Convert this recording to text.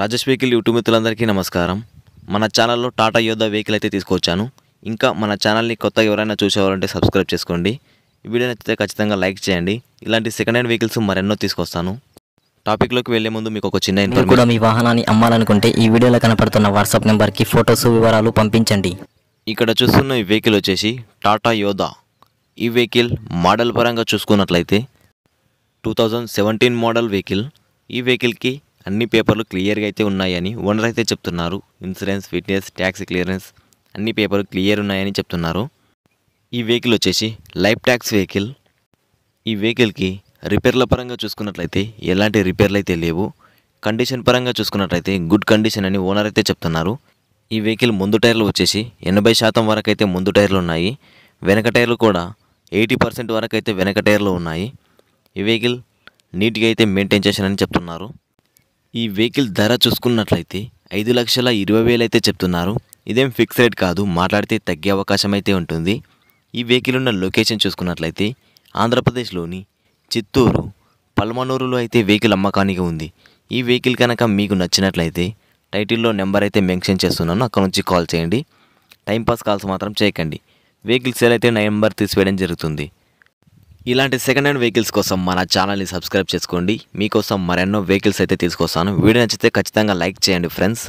Rajesh vehicle YouTube మిత్రులందరికీ నమస్కారం మన ఛానల్లో టాటా యోధా వెహికల్ అయితే తీసుకొచ్చాను ఇంకా మన ఛానల్ని కొత్త ఎవరైనా చూసేవారంటే సబ్స్క్రైబ్ చేసుకోండి ఈ వీడియో నచ్చితే ఖచ్చితంగా లైక్ చేయండి ఇలాంటి సెకండ్ హ్యాండ్ వెహికల్స్ మరెన్నో తీసుకొస్తాను టాపిక్లోకి వెళ్లే ముందు మీకు ఒక చిన్న ఇన్ఫర్మేషన్ కూడా మీ వాహనాన్ని అమ్మాలనుకుంటే ఈ వీడియోలో కనపడుతున్న వాట్సాప్ నెంబర్కి ఫొటోస్ వివరాలు పంపించండి ఇక్కడ చూస్తున్న ఈ వెహికల్ వచ్చేసి టాటా యోధా ఈ వెహికల్ మోడల్ పరంగా చూసుకున్నట్లయితే two thousand seventeen model vehicle ఈ వెహికల్కి అన్ని పేపర్లు క్లియర్గా అయితే ఉన్నాయని ఓనర్ అయితే చెప్తున్నారు ఇన్సూరెన్స్ ఫిట్నెస్ ట్యాక్స్ క్లియరెన్స్ అన్ని పేపర్లు క్లియర్ ఉన్నాయని చెప్తున్నారు ఈ వెహికల్ వచ్చేసి లైఫ్ ట్యాక్స్ వెహికల్ ఈ వెహికల్కి రిపేర్ల పరంగా చూసుకున్నట్లయితే ఎలాంటి రిపేర్లు అయితే లేవు కండిషన్ పరంగా చూసుకున్నట్లయితే గుడ్ కండిషన్ అని ఓనర్ అయితే చెప్తున్నారు ఈ వెహికల్ ముందు టైర్లు వచ్చేసి ఎనభై శాతం వరకు అయితే ముందు టైర్లు ఉన్నాయి వెనక టైర్లు కూడా ఎయిటీ పర్సెంట్ వరకు అయితే వెనక టైర్లు ఉన్నాయి ఈ వెహికల్ నీట్గా అయితే మెయింటైన్ చేశానని చెప్తున్నారు ఈ వెహికల్ ధర చూసుకున్నట్లయితే ఐదు లక్షల ఇరవై వేలు అయితే చెప్తున్నారు ఇదేం ఫిక్స్ రేట్ కాదు మాట్లాడితే తగ్గే అవకాశం అయితే ఉంటుంది ఈ వెహికల్ ఉన్న లొకేషన్ చూసుకున్నట్లయితే ఆంధ్రప్రదేశ్లోని చిత్తూరు పల్మనూరులో అయితే వెహికల్ అమ్మకానికి ఉంది ఈ వెహికల్ కనుక మీకు నచ్చినట్లయితే టైటిల్లో నెంబర్ అయితే మెన్షన్ చేస్తున్నాను అక్కడ నుంచి కాల్ చేయండి టైంపాస్ కాల్స్ మాత్రం చేయకండి వెహికల్ సేల్ అయితే నెంబర్ తీసివేయడం జరుగుతుంది ఇలాంటి సెకండ్ హ్యాండ్ వెహికల్స్ కోసం మన ఛానల్ని సబ్స్క్రైబ్ చేసుకోండి మీకోసం మరెన్నో వెహికల్స్ అయితే తీసుకొస్తాను వీడియో నచ్చితే ఖచ్చితంగా లైక్ చేయండి ఫ్రెండ్స్